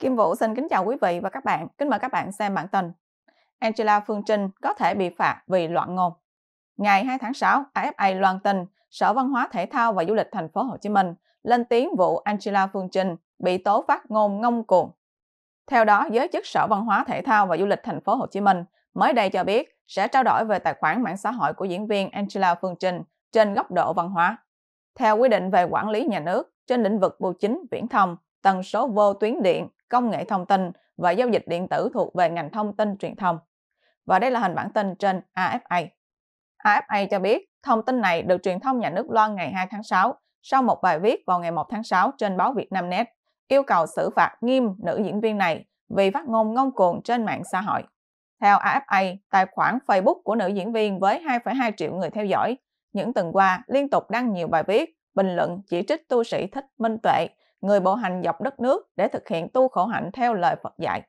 Kim Vũ xin kính chào quý vị và các bạn. Kính mời các bạn xem bản tin. Angela Phương Trinh có thể bị phạt vì loạn ngôn. Ngày 2 tháng 6, AFA loan tin Sở Văn hóa Thể thao và Du lịch Thành phố Hồ Chí Minh lên tiếng vụ Angela Phương Trinh bị tố phát ngôn ngông cuồng. Theo đó, giới chức Sở Văn hóa Thể thao và Du lịch Thành phố Hồ Chí Minh mới đây cho biết sẽ trao đổi về tài khoản mạng xã hội của diễn viên Angela Phương Trinh trên góc độ văn hóa. Theo quy định về quản lý nhà nước trên lĩnh vực bưu chính, viễn thông, tần số vô tuyến điện công nghệ thông tin và giao dịch điện tử thuộc về ngành thông tin truyền thông. Và đây là hình bản tin trên AFA. AFA cho biết thông tin này được truyền thông nhà nước loan ngày 2 tháng 6 sau một bài viết vào ngày 1 tháng 6 trên báo Vietnamnet yêu cầu xử phạt nghiêm nữ diễn viên này vì phát ngôn ngông cuồng trên mạng xã hội. Theo AFA, tài khoản Facebook của nữ diễn viên với 2,2 triệu người theo dõi, những tuần qua liên tục đăng nhiều bài viết, bình luận chỉ trích tu sĩ Thích Minh Tuệ người bộ hành dọc đất nước để thực hiện tu khổ hạnh theo lời Phật dạy.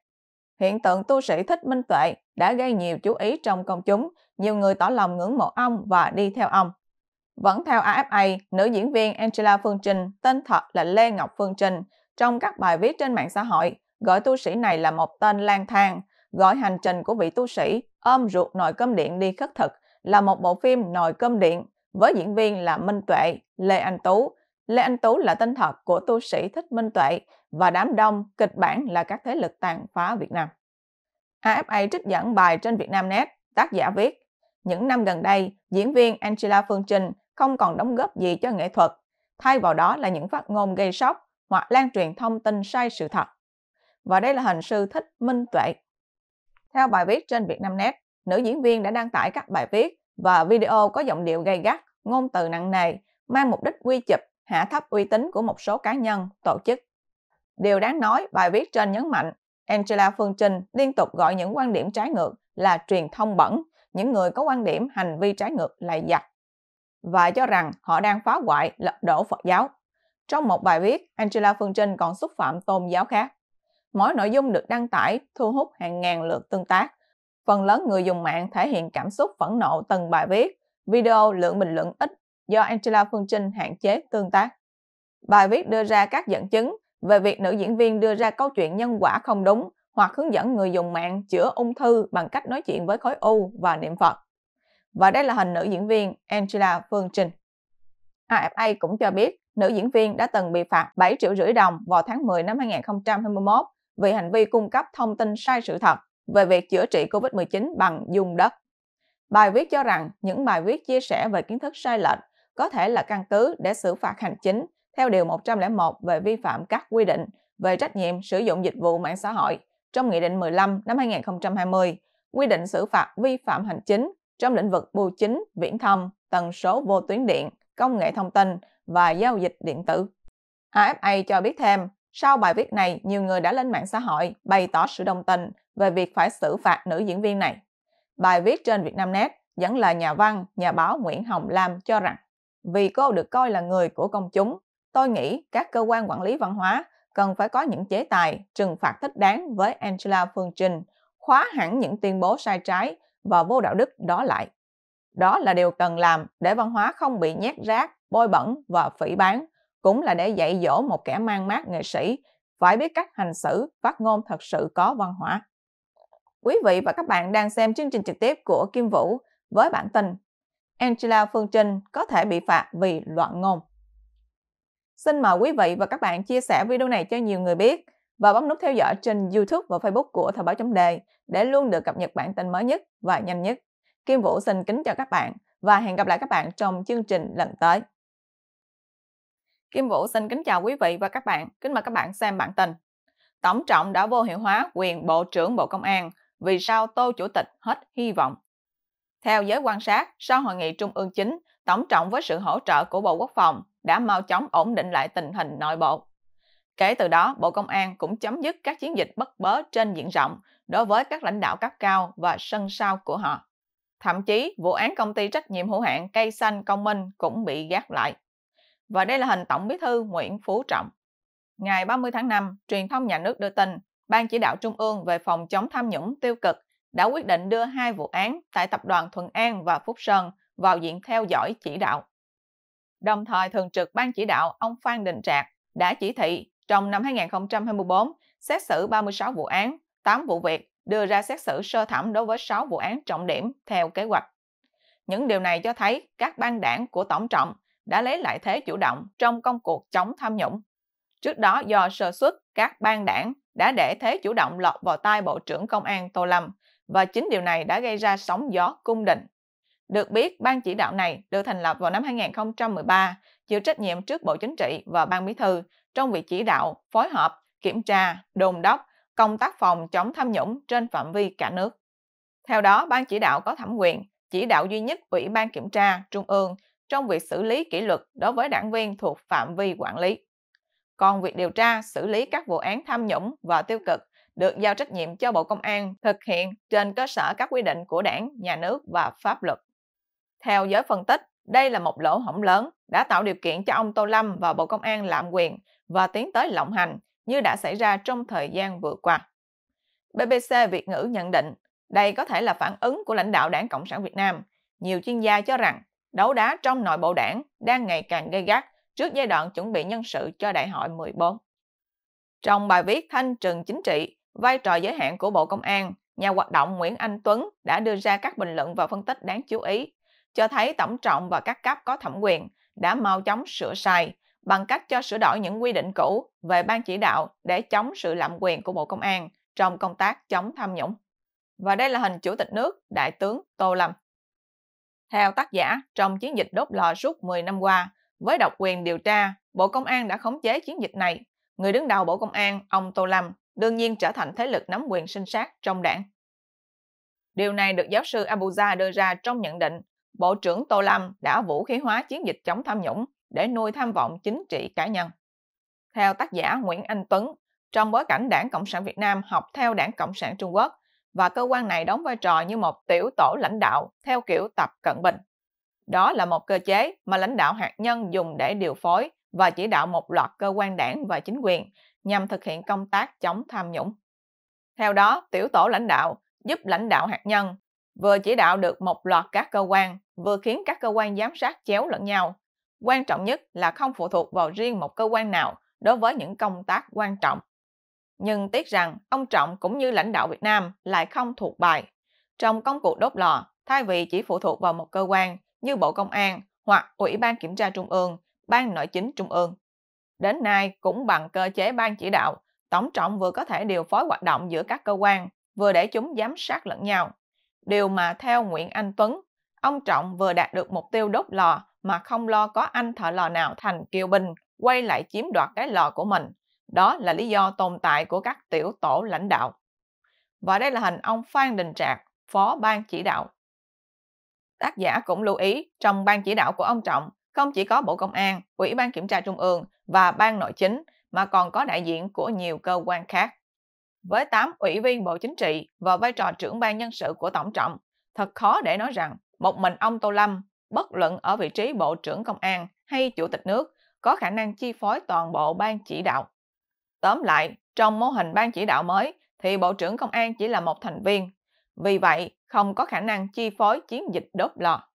Hiện tượng tu sĩ thích minh tuệ đã gây nhiều chú ý trong công chúng, nhiều người tỏ lòng ngưỡng mộ ông và đi theo ông. Vẫn theo AFA, nữ diễn viên Angela Phương Trinh, tên thật là Lê Ngọc Phương Trinh, trong các bài viết trên mạng xã hội, gọi tu sĩ này là một tên lang thang, gọi hành trình của vị tu sĩ ôm ruột nồi cơm điện đi khất thực là một bộ phim nồi cơm điện với diễn viên là Minh Tuệ, Lê Anh Tú, Lê Anh Tú là tên thật của tu sĩ Thích Minh Tuệ và đám đông kịch bản là các thế lực tàn phá Việt Nam. AFA trích dẫn bài trên Vietnamnet, tác giả viết, những năm gần đây, diễn viên Angela Phương Trinh không còn đóng góp gì cho nghệ thuật, thay vào đó là những phát ngôn gây sốc hoặc lan truyền thông tin sai sự thật. Và đây là hình sư Thích Minh Tuệ. Theo bài viết trên Vietnamnet, nữ diễn viên đã đăng tải các bài viết và video có giọng điệu gay gắt, ngôn từ nặng nề, mang mục đích quy chụp hạ thấp uy tín của một số cá nhân, tổ chức. Điều đáng nói, bài viết trên nhấn mạnh Angela Phương Trinh liên tục gọi những quan điểm trái ngược là truyền thông bẩn, những người có quan điểm hành vi trái ngược là giặc và cho rằng họ đang phá hoại lật đổ Phật giáo. Trong một bài viết, Angela Phương Trinh còn xúc phạm tôn giáo khác. Mỗi nội dung được đăng tải thu hút hàng ngàn lượt tương tác. Phần lớn người dùng mạng thể hiện cảm xúc phẫn nộ từng bài viết, video lượng bình luận ít do Angela Phương Trinh hạn chế tương tác. Bài viết đưa ra các dẫn chứng về việc nữ diễn viên đưa ra câu chuyện nhân quả không đúng hoặc hướng dẫn người dùng mạng chữa ung thư bằng cách nói chuyện với khối u và niệm Phật. Và đây là hình nữ diễn viên Angela Phương Trinh. AFA cũng cho biết nữ diễn viên đã từng bị phạt 7 triệu rưỡi đồng vào tháng 10 năm 2021 vì hành vi cung cấp thông tin sai sự thật về việc chữa trị COVID-19 bằng dùng đất. Bài viết cho rằng những bài viết chia sẻ về kiến thức sai lệch có thể là căn cứ để xử phạt hành chính theo Điều 101 về vi phạm các quy định về trách nhiệm sử dụng dịch vụ mạng xã hội trong Nghị định 15 năm 2020, quy định xử phạt vi phạm hành chính trong lĩnh vực bưu chính, viễn thông, tần số vô tuyến điện, công nghệ thông tin và giao dịch điện tử. AFA cho biết thêm, sau bài viết này, nhiều người đã lên mạng xã hội bày tỏ sự đồng tình về việc phải xử phạt nữ diễn viên này. Bài viết trên Vietnamnet dẫn lời nhà văn, nhà báo Nguyễn Hồng Lam cho rằng vì cô được coi là người của công chúng, tôi nghĩ các cơ quan quản lý văn hóa cần phải có những chế tài, trừng phạt thích đáng với Angela Phương Trinh, khóa hẳn những tuyên bố sai trái và vô đạo đức đó lại. Đó là điều cần làm để văn hóa không bị nhét rác, bôi bẩn và phỉ bán, cũng là để dạy dỗ một kẻ mang mát nghệ sĩ phải biết cách hành xử, phát ngôn thật sự có văn hóa. Quý vị và các bạn đang xem chương trình trực tiếp của Kim Vũ với bản tin Angela Phương Trinh có thể bị phạt vì loạn ngôn. Xin mời quý vị và các bạn chia sẻ video này cho nhiều người biết và bấm nút theo dõi trên YouTube và Facebook của Thời báo chấm đề để luôn được cập nhật bản tin mới nhất và nhanh nhất. Kim Vũ xin kính chào các bạn và hẹn gặp lại các bạn trong chương trình lần tới. Kim Vũ xin kính chào quý vị và các bạn. Kính mời các bạn xem bản tin. Tổng trọng đã vô hiệu hóa quyền Bộ trưởng Bộ Công an. Vì sao Tô Chủ tịch hết hy vọng theo giới quan sát, sau hội nghị trung ương chính, Tổng trọng với sự hỗ trợ của Bộ Quốc phòng đã mau chóng ổn định lại tình hình nội bộ. Kể từ đó, Bộ Công an cũng chấm dứt các chiến dịch bất bớ trên diện rộng đối với các lãnh đạo cấp cao và sân sau của họ. Thậm chí, vụ án công ty trách nhiệm hữu hạn Cây Xanh Công Minh cũng bị gác lại. Và đây là hình Tổng bí thư Nguyễn Phú Trọng. Ngày 30 tháng 5, truyền thông nhà nước đưa tin, Ban chỉ đạo Trung ương về phòng chống tham nhũng tiêu cực đã quyết định đưa hai vụ án tại Tập đoàn Thuận An và Phúc Sơn vào diện theo dõi chỉ đạo. Đồng thời, Thường trực Ban chỉ đạo ông Phan Đình Trạc đã chỉ thị trong năm 2024 xét xử 36 vụ án, 8 vụ việc, đưa ra xét xử sơ thẩm đối với 6 vụ án trọng điểm theo kế hoạch. Những điều này cho thấy các ban đảng của Tổng trọng đã lấy lại thế chủ động trong công cuộc chống tham nhũng. Trước đó do sơ xuất, các ban đảng đã để thế chủ động lọt vào tay Bộ trưởng Công an Tô Lâm và chính điều này đã gây ra sóng gió cung đình. Được biết, ban chỉ đạo này được thành lập vào năm 2013, chịu trách nhiệm trước Bộ Chính trị và Ban Bí thư trong việc chỉ đạo, phối hợp, kiểm tra, đồn đốc công tác phòng chống tham nhũng trên phạm vi cả nước. Theo đó, ban chỉ đạo có thẩm quyền chỉ đạo duy nhất Ủy ban kiểm tra Trung ương trong việc xử lý kỷ luật đối với đảng viên thuộc phạm vi quản lý. Còn việc điều tra, xử lý các vụ án tham nhũng và tiêu cực được giao trách nhiệm cho Bộ Công an thực hiện trên cơ sở các quy định của đảng, nhà nước và pháp luật. Theo giới phân tích, đây là một lỗ hổng lớn đã tạo điều kiện cho ông Tô Lâm và Bộ Công an lạm quyền và tiến tới lộng hành như đã xảy ra trong thời gian vừa qua. BBC Việt ngữ nhận định đây có thể là phản ứng của lãnh đạo đảng Cộng sản Việt Nam. Nhiều chuyên gia cho rằng đấu đá trong nội bộ đảng đang ngày càng gây gắt trước giai đoạn chuẩn bị nhân sự cho đại hội 14. Trong bài viết Thanh trừng chính trị, vai trò giới hạn của Bộ Công an, nhà hoạt động Nguyễn Anh Tuấn đã đưa ra các bình luận và phân tích đáng chú ý, cho thấy tổng trọng và các cấp có thẩm quyền đã mau chóng sửa sai bằng cách cho sửa đổi những quy định cũ về ban chỉ đạo để chống sự lạm quyền của Bộ Công an trong công tác chống tham nhũng. Và đây là hình Chủ tịch nước Đại tướng Tô Lâm. Theo tác giả, trong chiến dịch đốt lò suốt 10 năm qua, với độc quyền điều tra, Bộ Công an đã khống chế chiến dịch này. Người đứng đầu Bộ Công an, ông Tô Lâm, đương nhiên trở thành thế lực nắm quyền sinh sát trong đảng. Điều này được giáo sư Abuja đưa ra trong nhận định Bộ trưởng Tô Lâm đã vũ khí hóa chiến dịch chống tham nhũng để nuôi tham vọng chính trị cá nhân. Theo tác giả Nguyễn Anh Tuấn, trong bối cảnh Đảng Cộng sản Việt Nam học theo Đảng Cộng sản Trung Quốc và cơ quan này đóng vai trò như một tiểu tổ lãnh đạo theo kiểu tập cận bình. Đó là một cơ chế mà lãnh đạo hạt nhân dùng để điều phối và chỉ đạo một loạt cơ quan đảng và chính quyền nhằm thực hiện công tác chống tham nhũng. Theo đó, tiểu tổ lãnh đạo giúp lãnh đạo hạt nhân vừa chỉ đạo được một loạt các cơ quan, vừa khiến các cơ quan giám sát chéo lẫn nhau. Quan trọng nhất là không phụ thuộc vào riêng một cơ quan nào đối với những công tác quan trọng. Nhưng tiếc rằng ông Trọng cũng như lãnh đạo Việt Nam lại không thuộc bài. Trong công cuộc đốt lò, thay vì chỉ phụ thuộc vào một cơ quan như Bộ Công an hoặc Ủy ban Kiểm tra Trung ương, Ban Nội chính Trung ương, Đến nay, cũng bằng cơ chế ban chỉ đạo, tổng trọng vừa có thể điều phối hoạt động giữa các cơ quan, vừa để chúng giám sát lẫn nhau. Điều mà theo Nguyễn Anh Tuấn, ông Trọng vừa đạt được mục tiêu đốt lò mà không lo có anh thợ lò nào thành kiều binh quay lại chiếm đoạt cái lò của mình. Đó là lý do tồn tại của các tiểu tổ lãnh đạo. Và đây là hình ông Phan Đình Trạc, phó ban chỉ đạo. Tác giả cũng lưu ý, trong ban chỉ đạo của ông Trọng, không chỉ có Bộ Công an, Ủy ban Kiểm tra Trung ương và ban nội chính mà còn có đại diện của nhiều cơ quan khác. Với 8 ủy viên Bộ Chính trị và vai trò trưởng ban nhân sự của Tổng trọng, thật khó để nói rằng một mình ông Tô Lâm, bất luận ở vị trí Bộ trưởng Công an hay Chủ tịch nước, có khả năng chi phối toàn bộ ban chỉ đạo. Tóm lại, trong mô hình ban chỉ đạo mới thì Bộ trưởng Công an chỉ là một thành viên. Vì vậy, không có khả năng chi phối chiến dịch đốt lò.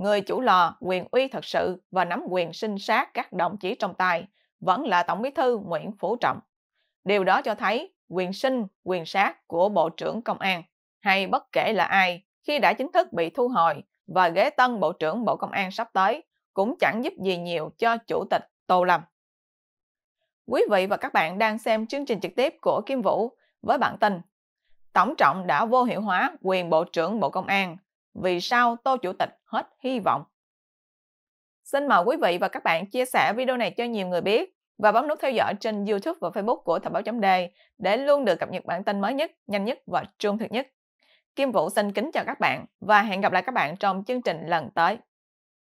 Người chủ lò, quyền uy thật sự và nắm quyền sinh sát các đồng chí trong tay vẫn là Tổng bí thư Nguyễn Phú Trọng. Điều đó cho thấy quyền sinh, quyền sát của Bộ trưởng Công an hay bất kể là ai khi đã chính thức bị thu hồi và ghế tân Bộ trưởng Bộ Công an sắp tới cũng chẳng giúp gì nhiều cho Chủ tịch Tô Lâm. Quý vị và các bạn đang xem chương trình trực tiếp của Kim Vũ với bản tin Tổng trọng đã vô hiệu hóa quyền Bộ trưởng Bộ Công an vì sao Tô Chủ tịch hết hy vọng. Xin mời quý vị và các bạn chia sẻ video này cho nhiều người biết và bấm nút theo dõi trên YouTube và Facebook của Thời báo chấm đề để luôn được cập nhật bản tin mới nhất, nhanh nhất và trung thực nhất. Kim Vũ xin kính chào các bạn và hẹn gặp lại các bạn trong chương trình lần tới.